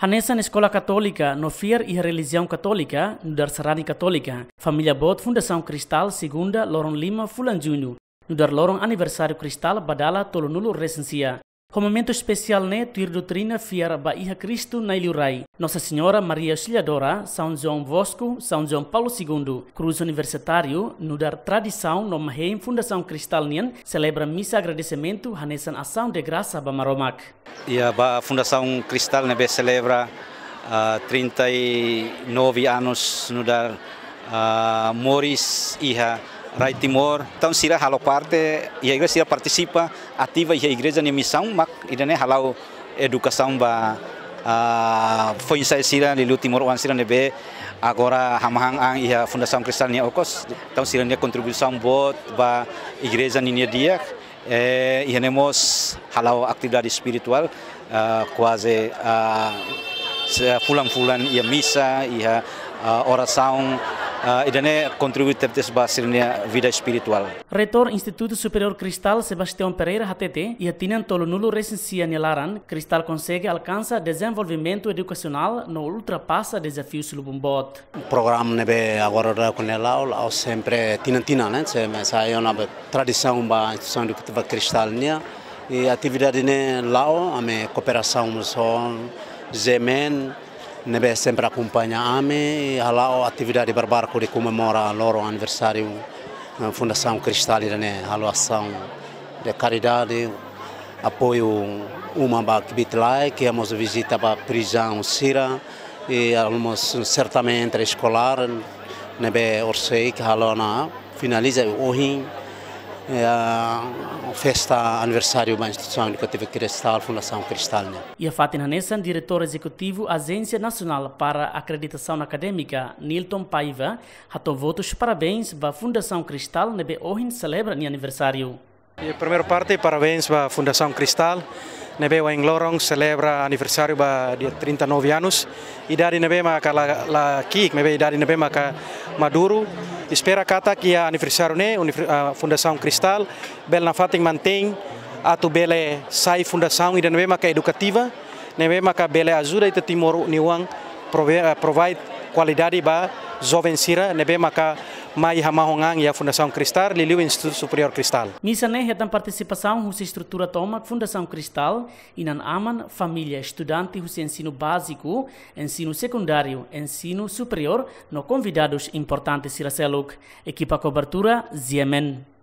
Hanesan escola católica, no Religion e religião católica, no Darsarani Católica. Família Bot, Fundação Cristal, segunda, Loron Lima, Fulan Júnior. No Lorong aniversário Cristal, Badala, Tolonulo, Recensia. Momento especial ne tuir doutrina fiar ba iha Cristo na ilurai. Nossa Senhora Maria Auxiliadora, São João Bosco, São João Paulo II, Cruz Universitário, no dar tradição no Mahem Fundação Cristalnian, celebra missa agradecimento a nessa ação de graça ba Maromac. E a Fundação Cristal nebe celebra uh, ah, 39 anos no dar uh, ah, Moris iha Rai Timor. Então, se halo parte, e a igreja se participa, ativa e a igreja na missão, mak, e né, halau educação ba uh, foi insai sira lilu Timor wan Ansira nebe agora hamahang ang ia e fundação cristã Nia okos. Então, sila ni contribuição bot ba igreja ni dia eh, e mos halau atividade espiritual uh, quase uh, fulan-fulan ia e misa ia e uh, oração Ah, idane kontributif basirnya vida espiritual. Retor Instituto Superior Cristal Sebastião Pereira HTT e atinan tolo nulo recensia laran, Cristal consegue alcançar desenvolvimento educacional no ultrapassa desafios lubumbot. Programa nebe agora da kunela ao sempre tinan tinan, né? Se uma tradição ba instituição educativa cristalnia e atividade ne a minha cooperação só zemen Nebe sempre acompanha a AME e a atividade barbarco de comemora o aniversário da eh, Fundação Cristal né a ação de caridade, apoio uma Bakbitlai, que é visita para a prisão Sira e alguns certamente escolar, nebe Orsei, que a finaliza o rim é a festa aniversário da instituição educativa Cristal, Fundação Cristal. Né? E a Fátima Nessan, diretor executivo Agência Nacional para Acreditação Acadêmica, Nilton Paiva, ratou votos parabéns para a Fundação Cristal, nebe né, hoje celebra aniversário. E primeira parte, parabéns para a Fundação Cristal. Nebe em Lorong celebra aniversário ba dia 39 anos. Idade nebe maka la, la kik, nebe idade nebe maka maduro. Espera kata que a aniversário né, a Fundação Cristal, bel na fating mantém atu bele sai fundação e nebe maka educativa, nebe maka bele ajuda ita Timor Niwang eh, provide qualidade ba jovem sira, nebe maka mais hamarongang e a Fundação Cristal e o Instituto Superior Cristal. Nisa né retan participação hus estrutura toma Fundação Cristal e nan aman família estudante hus ensino básico, ensino secundário, ensino superior no convidados importantes Siraceluk, equipa cobertura Ziemen.